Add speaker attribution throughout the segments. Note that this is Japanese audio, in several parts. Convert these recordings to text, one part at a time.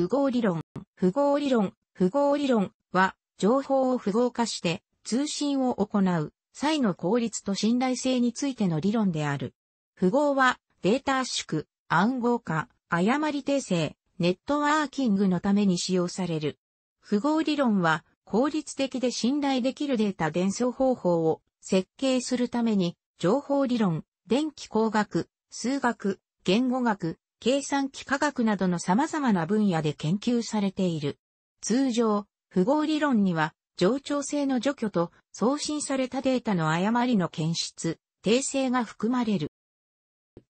Speaker 1: 符号理論、符号理論、符号理論は、情報を符号化して通信を行う際の効率と信頼性についての理論である。符号は、データ圧縮、暗号化、誤り訂正、ネットワーキングのために使用される。符号理論は、効率的で信頼できるデータ伝送方法を設計するために、情報理論、電気工学、数学、言語学、計算機科学などの様々な分野で研究されている。通常、符号理論には、冗長性の除去と送信されたデータの誤りの検出、訂正が含まれる。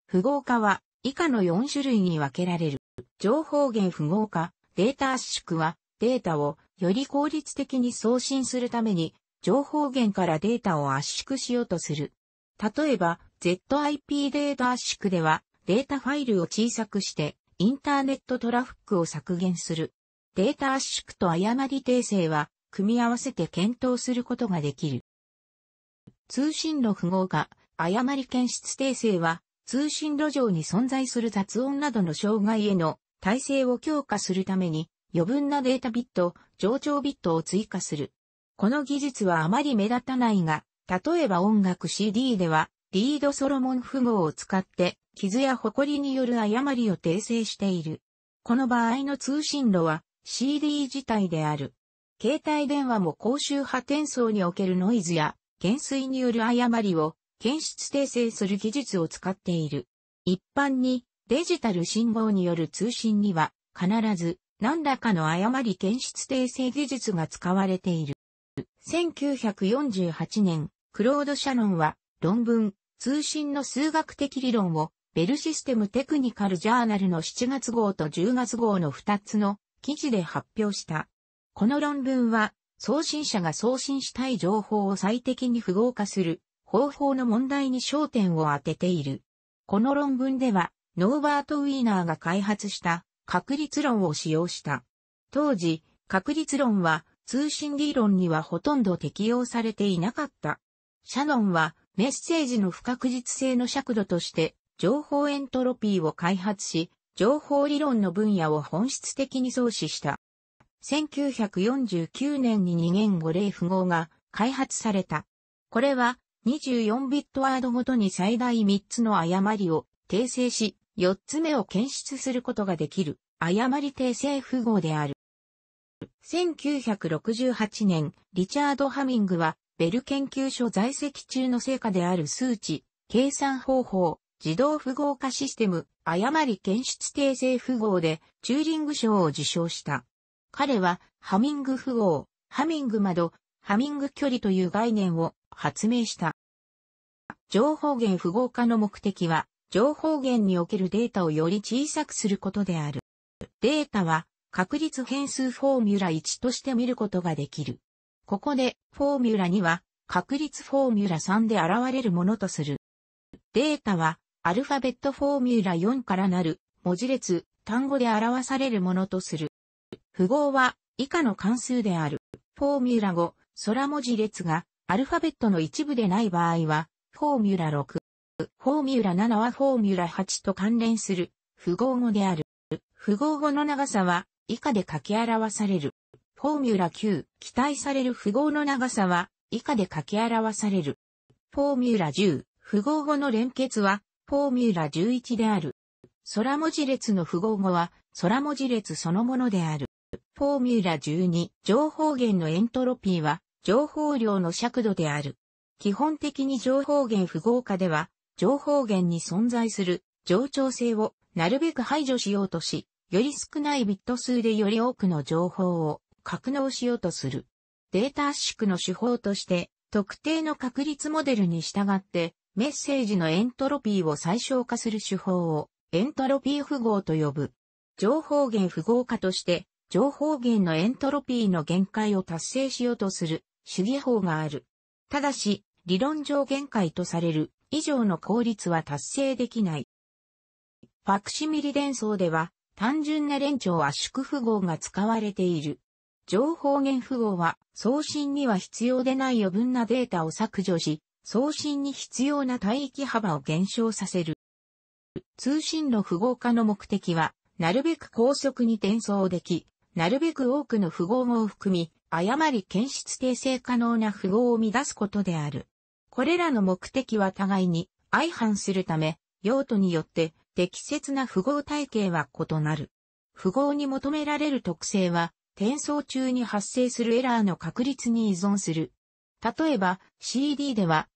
Speaker 1: 符号化は以下の4種類に分けられる。情報源符号化、データ圧縮はデータをより効率的に送信するために情報源からデータを圧縮しようとする。例えば ZIP データ圧縮ではデータファイルを小さくして、インターネットトラフックを削減する。データ圧縮と誤り訂正は、組み合わせて検討することができる。通信路符号化、誤り検出訂正は、通信路上に存在する雑音などの障害への耐性を強化するために、余分なデータビット、上長ビットを追加する。この技術はあまり目立たないが、例えば音楽 CD では、リードソロモン符号を使って、傷や埃による誤りを訂正している。この場合の通信路は CD 自体である。携帯電話も高周波転送におけるノイズや減衰による誤りを検出訂正する技術を使っている。一般にデジタル信号による通信には必ず何らかの誤り検出訂正技術が使われている。1948年、クロード・シャノンは論文通信の数学的理論をベルシステムテクニカルジャーナルの7月号と10月号の2つの記事で発表した。この論文は送信者が送信したい情報を最適に符号化する方法の問題に焦点を当てている。この論文ではノーバート・ウィーナーが開発した確率論を使用した。当時、確率論は通信理論にはほとんど適用されていなかった。シャノンはメッセージの不確実性の尺度として、情報エントロピーを開発し、情報理論の分野を本質的に創始した。1949年に2言語例符号が開発された。これは24ビットワードごとに最大3つの誤りを訂正し、4つ目を検出することができる誤り訂正符号である。1968年、リチャード・ハミングはベル研究所在籍中の成果である数値、計算方法、自動符号化システム、誤り検出訂正符号で、チューリング賞を受賞した。彼は、ハミング符号、ハミング窓、ハミング距離という概念を発明した。情報源符号化の目的は、情報源におけるデータをより小さくすることである。データは、確率変数フォーミュラ1として見ることができる。ここで、フォーミュラには、確率フォーミュラ3で現れるものとする。データは、アルファベットフォーミュラ4からなる、文字列、単語で表されるものとする。符号は、以下の関数である。フォーミュラ5、空文字列が、アルファベットの一部でない場合は、フォーミュラ6。フォーミュラ7はフォーミュラ8と関連する、符号語である。符号語の長さは、以下で書き表される。フォーミュラ Q、期待される符号の長さは、以下で書き表される。フォーミュラ10、符号語の連結は、フォーミュラ11である。空文字列の符号語は、空文字列そのものである。フォーミュラ12、情報源のエントロピーは、情報量の尺度である。基本的に情報源符号化では、情報源に存在する冗長性をなるべく排除しようとし、より少ないビット数でより多くの情報を格納しようとする。データ圧縮の手法として、特定の確率モデルに従って、メッセージのエントロピーを最小化する手法を、エントロピー符号と呼ぶ。情報源符号化として、情報源のエントロピーの限界を達成しようとする主義法がある。ただし、理論上限界とされる以上の効率は達成できない。ファクシミリ伝送では単純な連長圧縮符号が使われている。情報源符号は送信には必要でない余分なデータを削除し、送信に必要な帯域幅を減少させる。通信の符号化の目的は、なるべく高速に転送でき、なるべく多くの符号を含み、誤り検出訂正可能な符号を乱すことである。これらの目的は互いに相反するため、用途によって適切な符号体系は異なる。符号に求められる特性は転送中に発生するエラーの確率に依存する。例えば、CD では、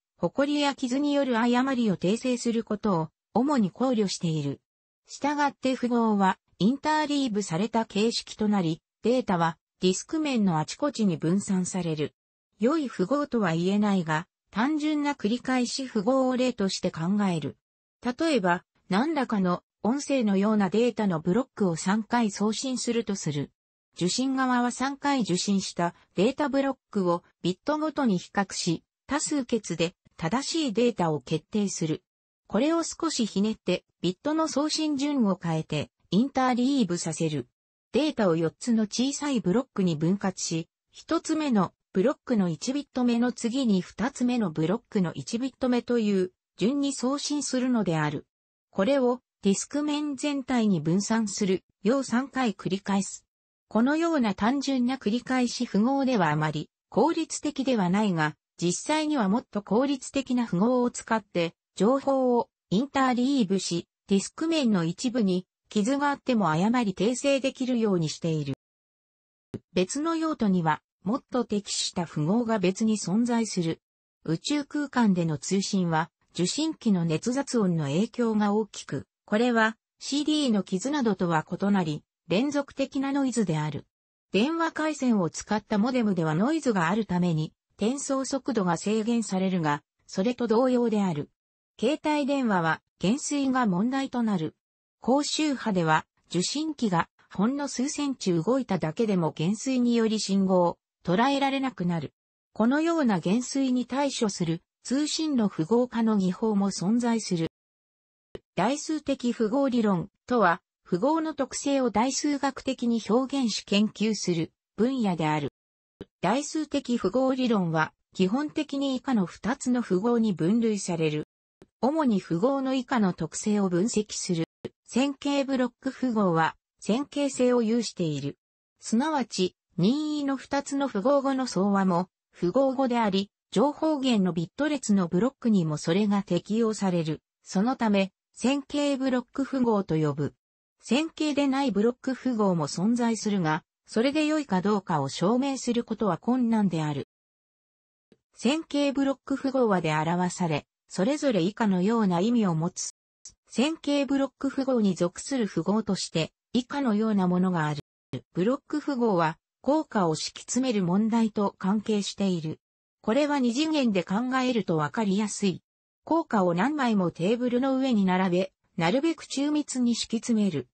Speaker 1: リや傷による誤りを訂正することを、主に考慮している。したがって符号は、インターリーブされた形式となり、データは、ディスク面のあちこちに分散される。良い符号とは言えないが、単純な繰り返し符号を例として考える。例えば、何らかの音声のようなデータのブロックを3回送信するとする。受信側は3回受信したデータブロックをビットごとに比較し、多数決で正しいデータを決定する。これを少しひねってビットの送信順を変えてインターリーブさせる。データを4つの小さいブロックに分割し、1つ目のブロックの1ビット目の次に2つ目のブロックの1ビット目という順に送信するのである。これをディスク面全体に分散する、要3回繰り返す。このような単純な繰り返し符号ではあまり効率的ではないが、実際にはもっと効率的な符号を使って情報をインターリーブし、ディスク面の一部に傷があっても誤り訂正できるようにしている。別の用途には、もっと適した符号が別に存在する。宇宙空間での通信は、受信機の熱雑音の影響が大きく、これは CD の傷などとは異なり、連続的なノイズである。電話回線を使ったモデムではノイズがあるために、転送速度が制限されるが、それと同様である。携帯電話は減衰が問題となる。高周波では受信機がほんの数センチ動いただけでも減衰により信号、捉えられなくなる。このような減衰に対処する通信の符号化の技法も存在する。代数的符号理論とは、符号の特性を代数学的に表現し研究する分野である。代数的符号理論は、基本的に以下の2つの符号に分類される。主に符号の以下の特性を分析する。線形ブロック符号は、線形性を有している。すなわち、任意の2つの符号語の総和も、符号語であり、情報源のビット列のブロックにもそれが適用される。そのため、線形ブロック符号と呼ぶ。線形でないブロック符号も存在するが、それで良いかどうかを証明することは困難である。線形ブロック符号はで表され、それぞれ以下のような意味を持つ。線形ブロック符号に属する符号として、以下のようなものがある。ブロック符号は、効果を敷き詰める問題と関係している。これは二次元で考えるとわかりやすい。効果を何枚もテーブルの上に並べ、なるべく中密に敷き詰める。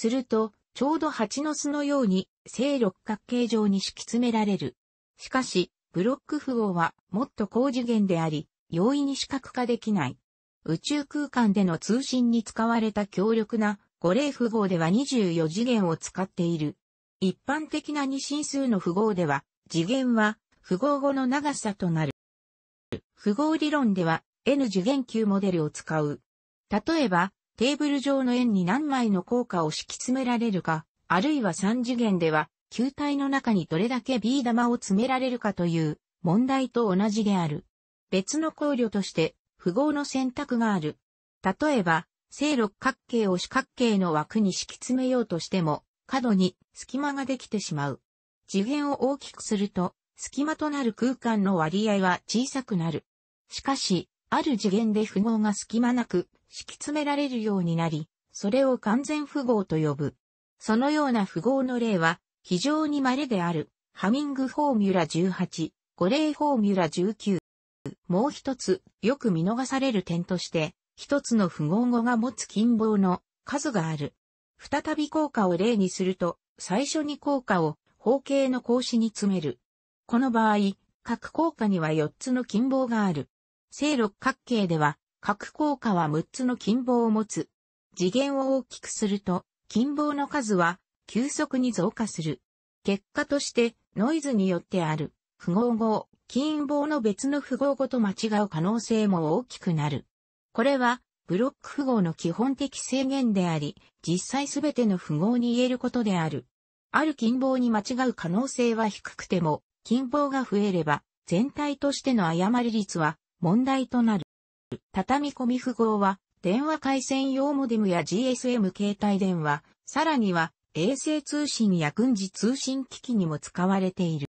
Speaker 1: すると、ちょうど蜂の巣のように正六角形状に敷き詰められる。しかし、ブロック符号はもっと高次元であり、容易に視覚化できない。宇宙空間での通信に使われた強力な五霊符号では24次元を使っている。一般的な二進数の符号では、次元は符号後の長さとなる。符号理論では N 次元級モデルを使う。例えば、テーブル上の円に何枚の硬貨を敷き詰められるか、あるいは3次元では、球体の中にどれだけビー玉を詰められるかという問題と同じである。別の考慮として、符号の選択がある。例えば、正六角形を四角形の枠に敷き詰めようとしても、角に隙間ができてしまう。次元を大きくすると、隙間となる空間の割合は小さくなる。しかし、ある次元で符号が隙間なく敷き詰められるようになり、それを完全符号と呼ぶ。そのような符号の例は、非常に稀である、ハミングフォーミュラ18、五例フォーミュラ19。もう一つ、よく見逃される点として、一つの符号語が持つ金棒の数がある。再び効果を例にすると、最初に効果を方形の格子に詰める。この場合、各効果には4つの金棒がある。正六角形では、各効果は6つの金棒を持つ。次元を大きくすると、金棒の数は急速に増加する。結果として、ノイズによってある、符号語を、金棒の別の符号語と間違う可能性も大きくなる。これは、ブロック符号の基本的制限であり、実際すべての符号に言えることである。ある金棒に間違う可能性は低くても、金棒が増えれば、全体としての誤り率は問題となる。畳み込み符号は、電話回線用モデムや GSM 携帯電話、さらには衛星通信や軍事通信機器にも使われている。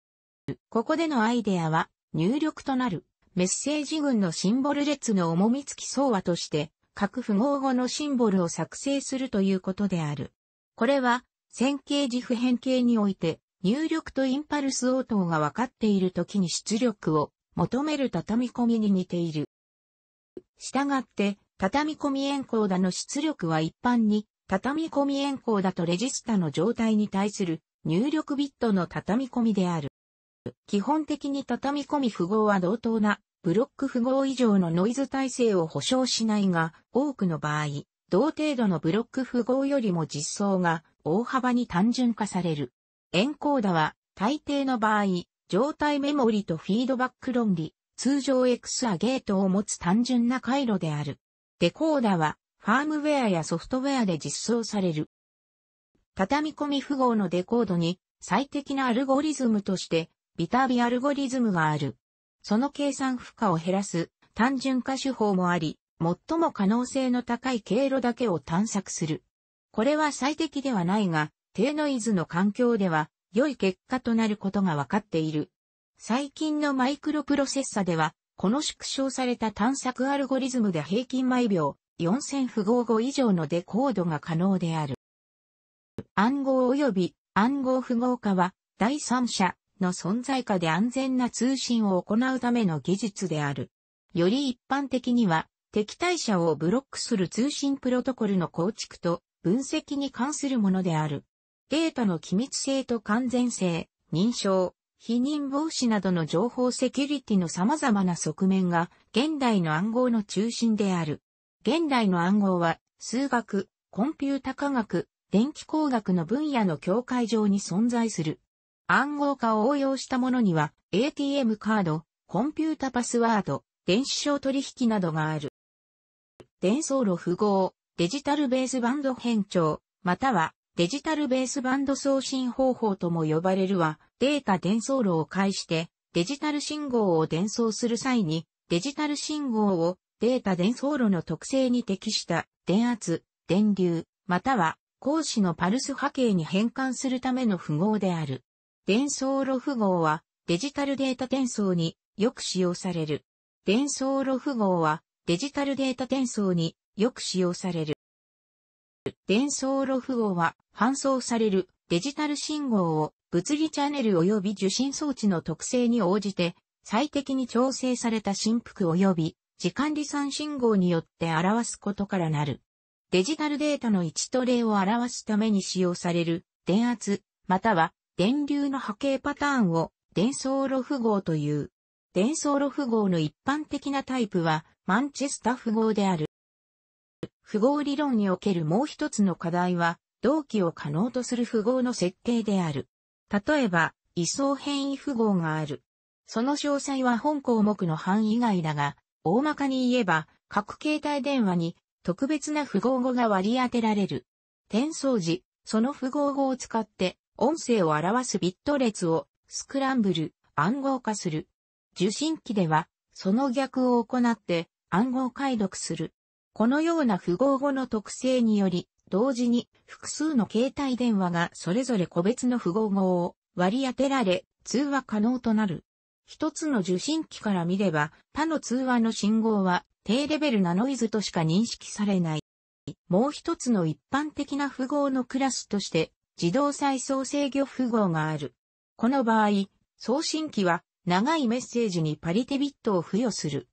Speaker 1: ここでのアイデアは、入力となるメッセージ群のシンボル列の重み付き相和として、各符号後のシンボルを作成するということである。これは、線形自負変形において、入力とインパルス応答が分かっている時に出力を求める畳み込みに似ている。したがって、畳込みエンコーダの出力は一般に、畳込みエンコーダとレジスタの状態に対する入力ビットの畳込みである。基本的に畳込み符号は同等なブロック符号以上のノイズ耐性を保証しないが、多くの場合、同程度のブロック符号よりも実装が大幅に単純化される。エンコーダは大抵の場合、状態メモリとフィードバック論理、通常 X アゲートを持つ単純な回路である。デコーダは、ファームウェアやソフトウェアで実装される。畳み込み符号のデコードに、最適なアルゴリズムとして、ビタービアルゴリズムがある。その計算負荷を減らす単純化手法もあり、最も可能性の高い経路だけを探索する。これは最適ではないが、低ノイズの環境では良い結果となることが分かっている。最近のマイクロプロセッサでは、この縮小された探索アルゴリズムで平均毎秒4000符号語以上のデコードが可能である。暗号及び暗号符号化は第三者の存在下で安全な通信を行うための技術である。より一般的には敵対者をブロックする通信プロトコルの構築と分析に関するものである。データの機密性と完全性、認証、否認防止などの情報セキュリティの様々な側面が現代の暗号の中心である。現代の暗号は数学、コンピュータ科学、電気工学の分野の境界上に存在する。暗号化を応用したものには ATM カード、コンピュータパスワード、電子商取引などがある。伝送路符号、デジタルベースバンド変調、またはデジタルベースバンド送信方法とも呼ばれるは、データ伝送路を介して、デジタル信号を伝送する際に、デジタル信号をデータ伝送路の特性に適した電圧、電流、または光子のパルス波形に変換するための符号である。伝送路符号はデジタルデータ転送によく使用される。伝送路符号はデジタルデータ転送によく使用される。伝送ロ符号は、搬送されるデジタル信号を物理チャンネル及び受信装置の特性に応じて、最適に調整された振幅及び時間離散信号によって表すことからなる。デジタルデータの位置と例を表すために使用される電圧、または電流の波形パターンを伝送ロ符号という。伝送ロ符号の一般的なタイプはマンチェスタ符号である。符号理論におけるもう一つの課題は、同期を可能とする符号の設計である。例えば、位相変異符号がある。その詳細は本項目の範囲外だが、大まかに言えば、各携帯電話に特別な符号語が割り当てられる。転送時、その符号語を使って音声を表すビット列をスクランブル、暗号化する。受信機では、その逆を行って暗号解読する。このような符号語の特性により、同時に複数の携帯電話がそれぞれ個別の符号語を割り当てられ、通話可能となる。一つの受信機から見れば、他の通話の信号は低レベルなノイズとしか認識されない。もう一つの一般的な符号のクラスとして、自動再送制御符号がある。この場合、送信機は長いメッセージにパリテビットを付与する。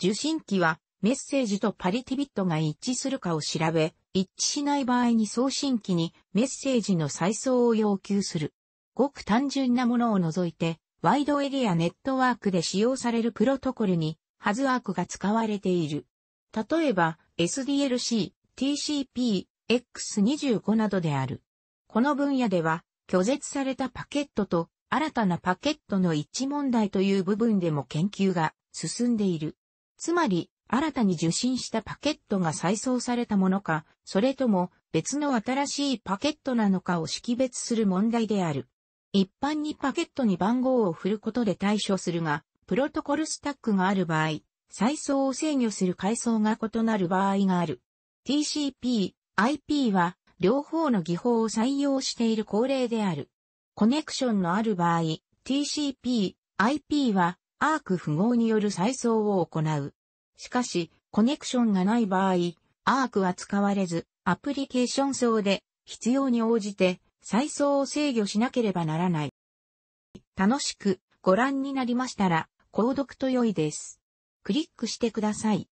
Speaker 1: 受信機はメッセージとパリティビットが一致するかを調べ、一致しない場合に送信機にメッセージの再送を要求する。ごく単純なものを除いて、ワイドエリアネットワークで使用されるプロトコルに、ハズワークが使われている。例えば、SDLC、TCP、X25 などである。この分野では、拒絶されたパケットと新たなパケットの一致問題という部分でも研究が進んでいる。つまり、新たに受信したパケットが再送されたものか、それとも別の新しいパケットなのかを識別する問題である。一般にパケットに番号を振ることで対処するが、プロトコルスタックがある場合、再送を制御する階層が異なる場合がある。TCP、IP は両方の技法を採用している恒例である。コネクションのある場合、TCP、IP はアーク符号による再送を行う。しかし、コネクションがない場合、アークは使われず、アプリケーション層で必要に応じて再送を制御しなければならない。楽しくご覧になりましたら、購読と良いです。クリックしてください。